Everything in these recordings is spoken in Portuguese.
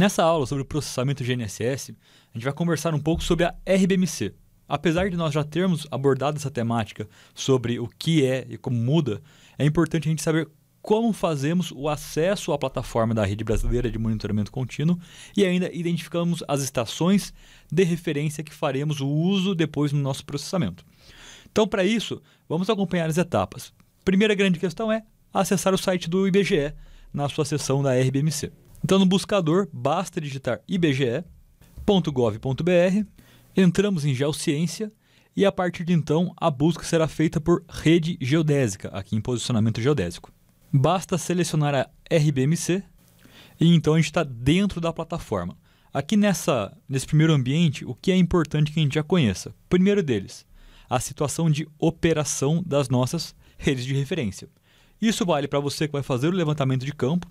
Nessa aula sobre processamento GNSS, a gente vai conversar um pouco sobre a RBMC. Apesar de nós já termos abordado essa temática sobre o que é e como muda, é importante a gente saber como fazemos o acesso à plataforma da Rede Brasileira de Monitoramento Contínuo e ainda identificamos as estações de referência que faremos o uso depois no nosso processamento. Então, para isso, vamos acompanhar as etapas. Primeira grande questão é acessar o site do IBGE na sua seção da RBMC. Então, no buscador, basta digitar ibge.gov.br, entramos em Geociência e, a partir de então, a busca será feita por rede geodésica, aqui em posicionamento geodésico. Basta selecionar a RBMC e então a gente está dentro da plataforma. Aqui nessa, nesse primeiro ambiente, o que é importante que a gente já conheça? Primeiro deles, a situação de operação das nossas redes de referência. Isso vale para você que vai fazer o levantamento de campo,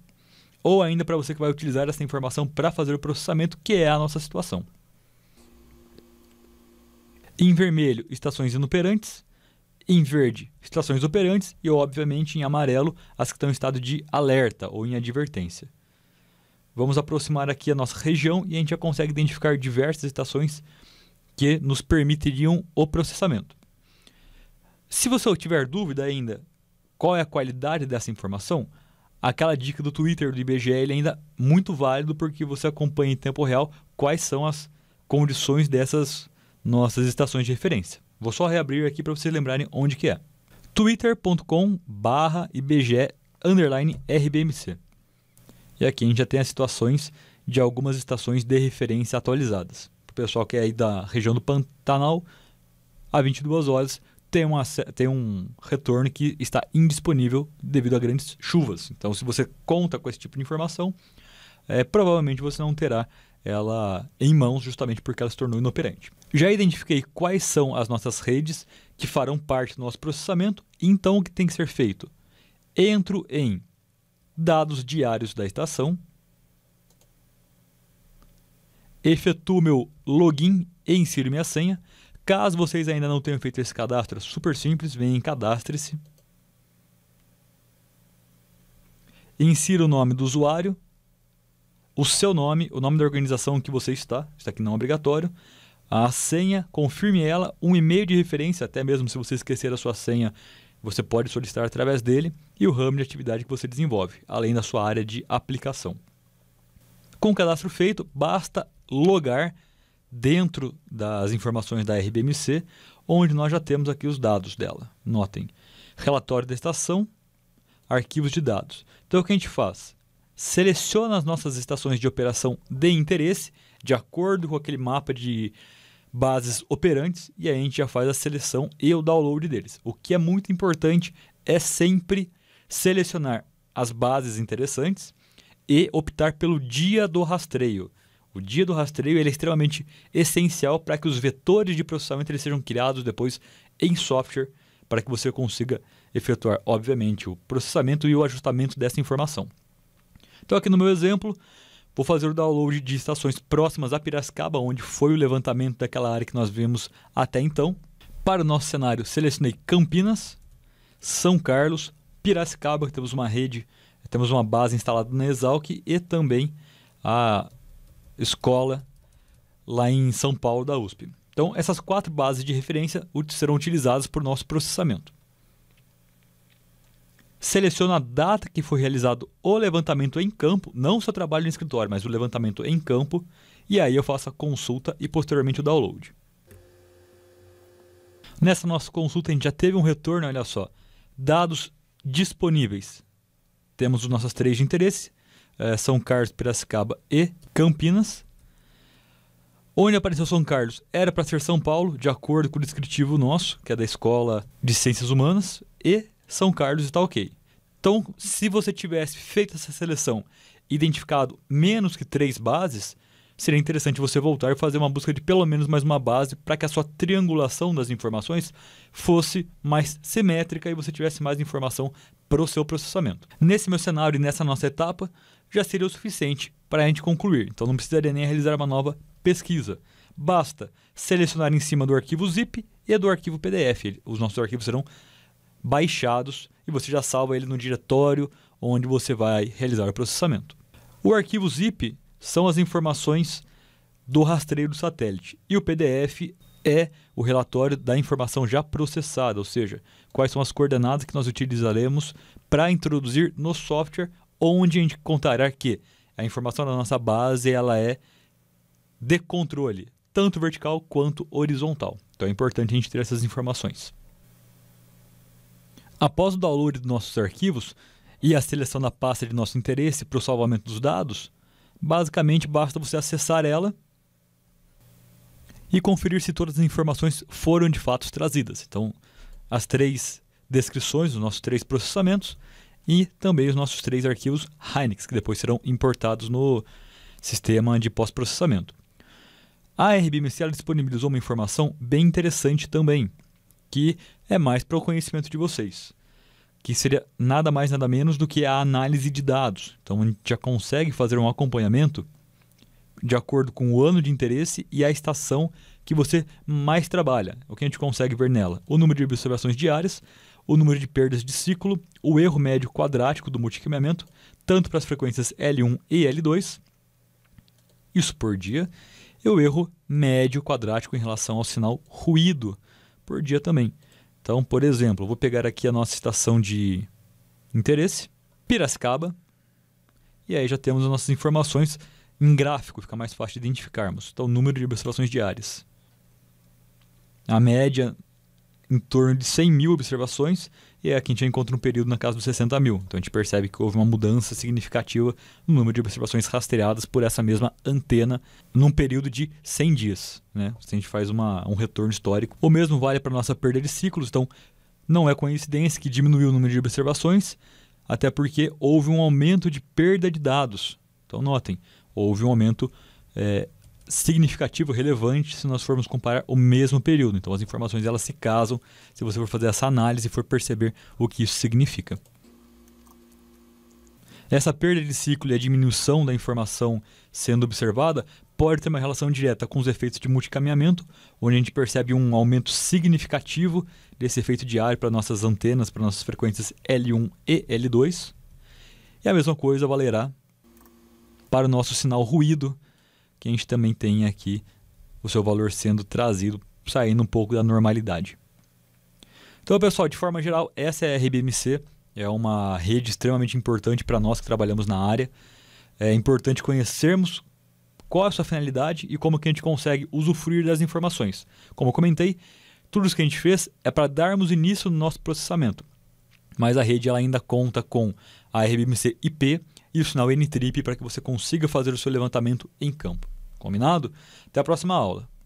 ou ainda para você que vai utilizar essa informação para fazer o processamento, que é a nossa situação. Em vermelho, estações inoperantes. Em verde, estações operantes. E, obviamente, em amarelo, as que estão em estado de alerta ou em advertência. Vamos aproximar aqui a nossa região e a gente já consegue identificar diversas estações que nos permitiriam o processamento. Se você tiver dúvida ainda qual é a qualidade dessa informação, aquela dica do Twitter do IBGE ele é ainda muito válido porque você acompanha em tempo real quais são as condições dessas nossas estações de referência. Vou só reabrir aqui para vocês lembrarem onde que é. twitter.com IBGE RBMC. E aqui a gente já tem as situações de algumas estações de referência atualizadas. Para o pessoal que é aí da região do Pantanal, a 22 horas tem, uma, tem um retorno que está indisponível devido a grandes chuvas. Então, se você conta com esse tipo de informação, é, provavelmente você não terá ela em mãos justamente porque ela se tornou inoperante. Já identifiquei quais são as nossas redes que farão parte do nosso processamento, então o que tem que ser feito? Entro em dados diários da estação, efetuo meu login e insiro minha senha. Caso vocês ainda não tenham feito esse cadastro, é super simples, vem em cadastre-se. Insira o nome do usuário, o seu nome, o nome da organização que você está, está aqui não é obrigatório, a senha, confirme ela, um e-mail de referência, até mesmo se você esquecer a sua senha, você pode solicitar através dele, e o ramo de atividade que você desenvolve, além da sua área de aplicação. Com o cadastro feito, basta logar dentro das informações da RBMC, onde nós já temos aqui os dados dela. Notem, relatório da estação, arquivos de dados. Então, o que a gente faz? Seleciona as nossas estações de operação de interesse, de acordo com aquele mapa de bases operantes, e aí a gente já faz a seleção e o download deles. O que é muito importante é sempre selecionar as bases interessantes e optar pelo dia do rastreio. O dia do rastreio ele é extremamente essencial para que os vetores de processamento eles sejam criados depois em software para que você consiga efetuar, obviamente, o processamento e o ajustamento dessa informação. Então, aqui no meu exemplo, vou fazer o download de estações próximas a Piracicaba, onde foi o levantamento daquela área que nós vimos até então. Para o nosso cenário, selecionei Campinas, São Carlos, Piracicaba, que temos uma rede, temos uma base instalada na Exalc e também a escola, lá em São Paulo, da USP. Então, essas quatro bases de referência serão utilizadas por nosso processamento. Seleciono a data que foi realizado o levantamento em campo, não só trabalho no escritório, mas o levantamento em campo, e aí eu faço a consulta e posteriormente o download. Nessa nossa consulta a gente já teve um retorno, olha só, dados disponíveis. Temos os nossos três de interesse, é, São Carlos, Piracicaba e Campinas. Onde apareceu São Carlos era para ser São Paulo, de acordo com o descritivo nosso, que é da Escola de Ciências Humanas, e São Carlos está ok. Então, se você tivesse feito essa seleção identificado menos que três bases, seria interessante você voltar e fazer uma busca de pelo menos mais uma base para que a sua triangulação das informações fosse mais simétrica e você tivesse mais informação para o seu processamento. Nesse meu cenário e nessa nossa etapa, já seria o suficiente para a gente concluir. Então não precisaria nem realizar uma nova pesquisa. Basta selecionar em cima do arquivo zip e do arquivo PDF. Os nossos arquivos serão baixados e você já salva ele no diretório onde você vai realizar o processamento. O arquivo zip são as informações do rastreio do satélite e o PDF é o relatório da informação já processada, ou seja, quais são as coordenadas que nós utilizaremos para introduzir no software onde a gente contará que a informação da nossa base ela é de controle, tanto vertical quanto horizontal. Então é importante a gente ter essas informações. Após o download dos nossos arquivos e a seleção da pasta de nosso interesse para o salvamento dos dados, basicamente basta você acessar ela e conferir se todas as informações foram de fato trazidas. Então, as três descrições dos nossos três processamentos e também os nossos três arquivos Hynix, que depois serão importados no sistema de pós-processamento. A RBMS ela disponibilizou uma informação bem interessante também, que é mais para o conhecimento de vocês, que seria nada mais nada menos do que a análise de dados. Então a gente já consegue fazer um acompanhamento de acordo com o ano de interesse e a estação que você mais trabalha, o que a gente consegue ver nela, o número de observações diárias o número de perdas de ciclo, o erro médio quadrático do multiqueamento, tanto para as frequências L1 e L2, isso por dia, e o erro médio quadrático em relação ao sinal ruído por dia também. Então, por exemplo, vou pegar aqui a nossa estação de interesse, Piracicaba, e aí já temos as nossas informações em gráfico, fica mais fácil de identificarmos. Então, o número de observações diárias. A média em torno de 100 mil observações, e é aqui a gente encontra um período na casa dos 60 mil. Então a gente percebe que houve uma mudança significativa no número de observações rastreadas por essa mesma antena num período de 100 dias. Né? Se então, a gente faz uma, um retorno histórico. O mesmo vale para a nossa perda de ciclos, então não é coincidência que diminuiu o número de observações, até porque houve um aumento de perda de dados. Então notem, houve um aumento é, significativo, relevante, se nós formos comparar o mesmo período. Então, as informações elas se casam se você for fazer essa análise e for perceber o que isso significa. Essa perda de ciclo e a diminuição da informação sendo observada pode ter uma relação direta com os efeitos de multicaminhamento, onde a gente percebe um aumento significativo desse efeito diário para nossas antenas, para nossas frequências L1 e L2. E a mesma coisa valerá para o nosso sinal ruído, que a gente também tem aqui o seu valor sendo trazido, saindo um pouco da normalidade. Então, pessoal, de forma geral, essa é a RBMC, é uma rede extremamente importante para nós que trabalhamos na área. É importante conhecermos qual é a sua finalidade e como que a gente consegue usufruir das informações. Como eu comentei, tudo isso que a gente fez é para darmos início no nosso processamento. Mas a rede ela ainda conta com a RBMC IP, e o sinal N-Trip para que você consiga fazer o seu levantamento em campo. Combinado? Até a próxima aula.